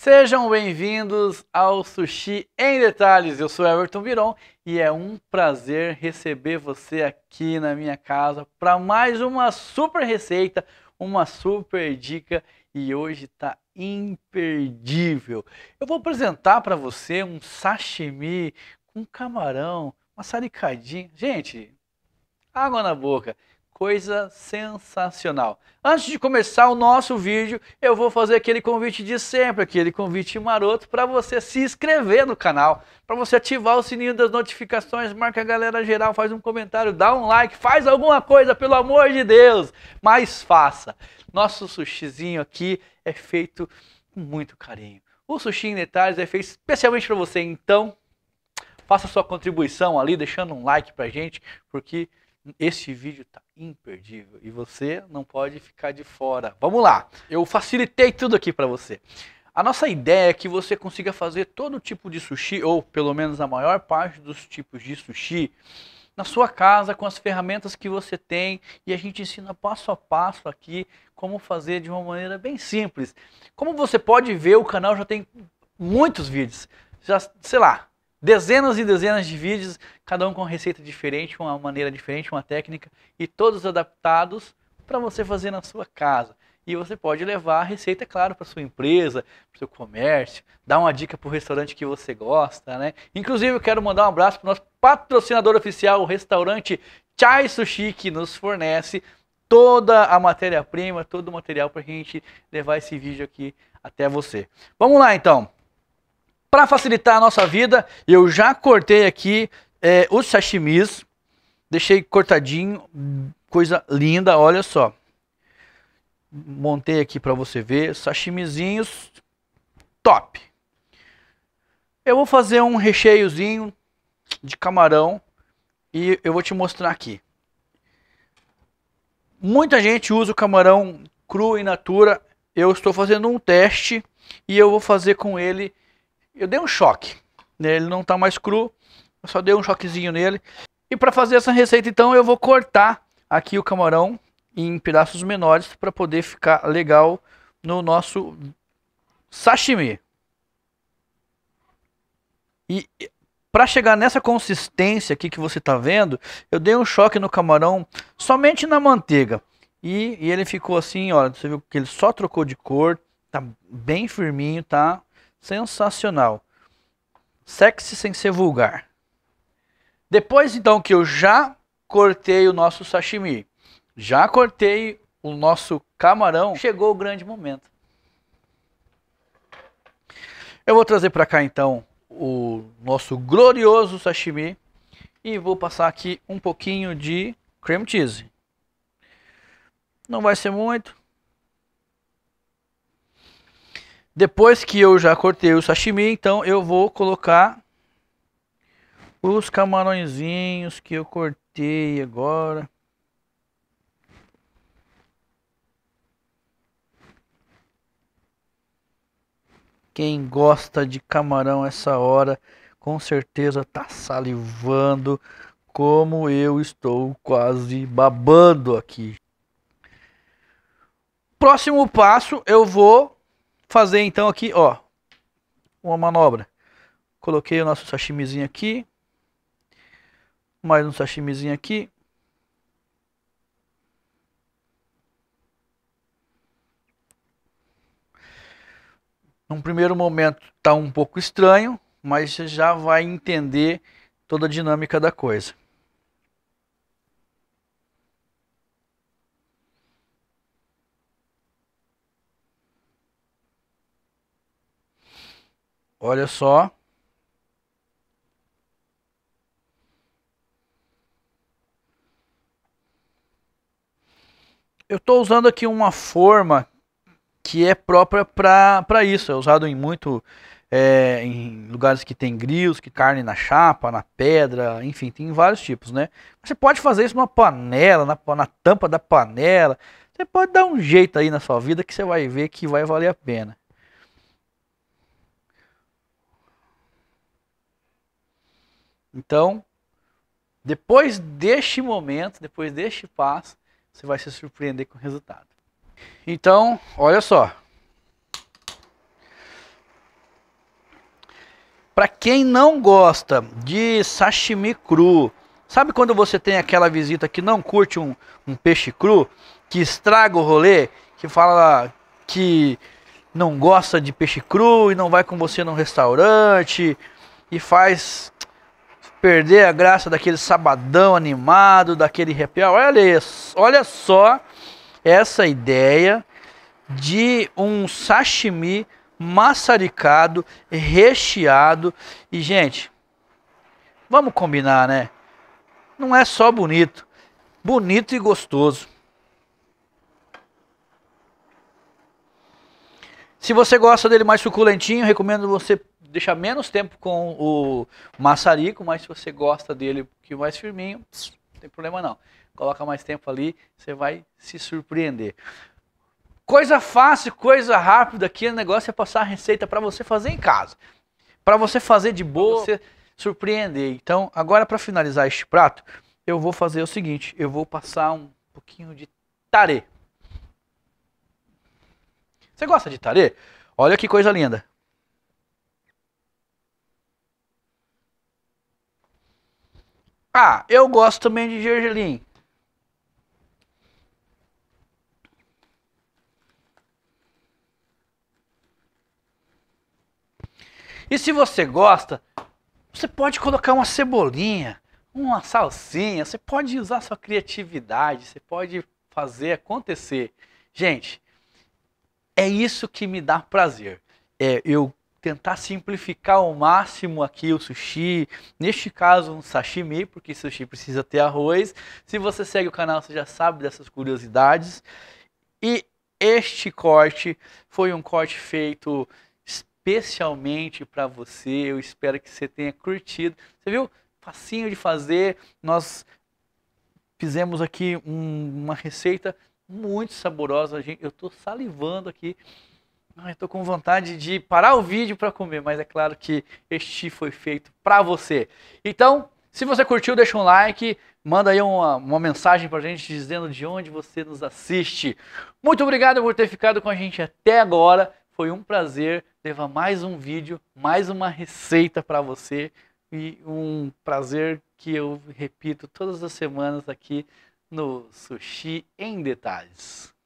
Sejam bem-vindos ao Sushi em Detalhes. Eu sou Everton Viron e é um prazer receber você aqui na minha casa para mais uma super receita, uma super dica e hoje está imperdível. Eu vou apresentar para você um sashimi com camarão, uma saricadinha. Gente, água na boca coisa sensacional. Antes de começar o nosso vídeo, eu vou fazer aquele convite de sempre, aquele convite maroto para você se inscrever no canal, para você ativar o sininho das notificações, marca a galera geral, faz um comentário, dá um like, faz alguma coisa, pelo amor de Deus, mas faça. Nosso sushizinho aqui é feito com muito carinho. O Sushi em Detalhes é feito especialmente para você, então faça sua contribuição ali, deixando um like pra gente, porque este vídeo tá imperdível e você não pode ficar de fora. Vamos lá. Eu facilitei tudo aqui para você. A nossa ideia é que você consiga fazer todo tipo de sushi ou pelo menos a maior parte dos tipos de sushi na sua casa com as ferramentas que você tem e a gente ensina passo a passo aqui como fazer de uma maneira bem simples. Como você pode ver, o canal já tem muitos vídeos. Já, sei lá, dezenas e dezenas de vídeos, cada um com receita diferente, uma maneira diferente, uma técnica, e todos adaptados para você fazer na sua casa. E você pode levar a receita, claro, para sua empresa, para seu comércio, dar uma dica para o restaurante que você gosta, né? Inclusive, eu quero mandar um abraço para o nosso patrocinador oficial, o restaurante Chai Sushi, que nos fornece toda a matéria-prima, todo o material para a gente levar esse vídeo aqui até você. Vamos lá, então. Para facilitar a nossa vida, eu já cortei aqui é, os sashimis. Deixei cortadinho, coisa linda, olha só. Montei aqui para você ver, sashimizinhos top. Eu vou fazer um recheiozinho de camarão e eu vou te mostrar aqui. Muita gente usa o camarão cru e natura. Eu estou fazendo um teste e eu vou fazer com ele eu dei um choque. Né? Ele não está mais cru. Eu só dei um choquezinho nele. E para fazer essa receita, então, eu vou cortar aqui o camarão em pedaços menores para poder ficar legal no nosso sashimi. E para chegar nessa consistência aqui que você está vendo, eu dei um choque no camarão somente na manteiga. E, e ele ficou assim, olha, você viu que ele só trocou de cor, tá bem firminho, tá Sensacional. Sexy sem ser vulgar. Depois então que eu já cortei o nosso sashimi, já cortei o nosso camarão, chegou o grande momento. Eu vou trazer para cá então o nosso glorioso sashimi e vou passar aqui um pouquinho de cream cheese. Não vai ser muito, Depois que eu já cortei o sashimi, então eu vou colocar os camarõezinhos que eu cortei agora. Quem gosta de camarão essa hora, com certeza tá salivando como eu estou quase babando aqui. Próximo passo, eu vou fazer então aqui, ó, uma manobra. Coloquei o nosso sashimizinho aqui. Mais um sashimizinho aqui. Num primeiro momento tá um pouco estranho, mas você já vai entender toda a dinâmica da coisa. Olha só. Eu estou usando aqui uma forma que é própria para isso. É usado em muito é, em lugares que tem grills, que carne na chapa, na pedra, enfim, tem vários tipos, né? Você pode fazer isso numa panela, na, na tampa da panela. Você pode dar um jeito aí na sua vida que você vai ver que vai valer a pena. Então, depois deste momento, depois deste passo, você vai se surpreender com o resultado. Então, olha só. Para quem não gosta de sashimi cru, sabe quando você tem aquela visita que não curte um, um peixe cru, que estraga o rolê, que fala que não gosta de peixe cru e não vai com você num restaurante e faz perder a graça daquele sabadão animado, daquele arrepiar. Olha, isso, olha só essa ideia de um sashimi maçaricado, recheado. E, gente, vamos combinar, né? Não é só bonito, bonito e gostoso. Se você gosta dele mais suculentinho, recomendo você deixar menos tempo com o maçarico, mas se você gosta dele um pouquinho mais firminho, não tem problema não. Coloca mais tempo ali, você vai se surpreender. Coisa fácil, coisa rápida aqui, o negócio é passar a receita para você fazer em casa. Para você fazer de boa, você surpreender. Então, agora para finalizar este prato, eu vou fazer o seguinte, eu vou passar um pouquinho de tarê. Você gosta de tarê? Olha que coisa linda. Ah, eu gosto também de gergelim. E se você gosta, você pode colocar uma cebolinha, uma salsinha, você pode usar sua criatividade, você pode fazer acontecer. Gente, é isso que me dá prazer. É, eu tentar simplificar ao máximo aqui o sushi, neste caso um sashimi, porque sushi precisa ter arroz. Se você segue o canal, você já sabe dessas curiosidades. E este corte foi um corte feito especialmente para você. Eu espero que você tenha curtido. Você viu? Facinho de fazer. Nós fizemos aqui um, uma receita muito saborosa, Eu estou salivando aqui. Estou com vontade de parar o vídeo para comer, mas é claro que este foi feito para você. Então, se você curtiu, deixa um like, manda aí uma, uma mensagem a gente dizendo de onde você nos assiste. Muito obrigado por ter ficado com a gente até agora. Foi um prazer levar mais um vídeo, mais uma receita para você e um prazer que eu repito todas as semanas aqui no Sushi em Detalhes.